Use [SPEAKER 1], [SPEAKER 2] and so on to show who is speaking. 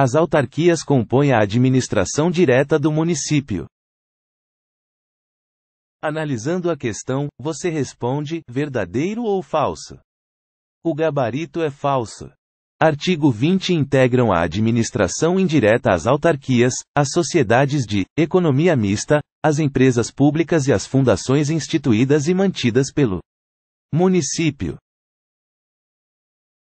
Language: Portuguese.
[SPEAKER 1] As autarquias compõem a administração direta do município. Analisando a questão, você responde: verdadeiro ou falso? O gabarito é falso. Artigo 20 integram a administração indireta as autarquias, as sociedades de economia mista, as empresas públicas e as fundações instituídas e mantidas pelo município.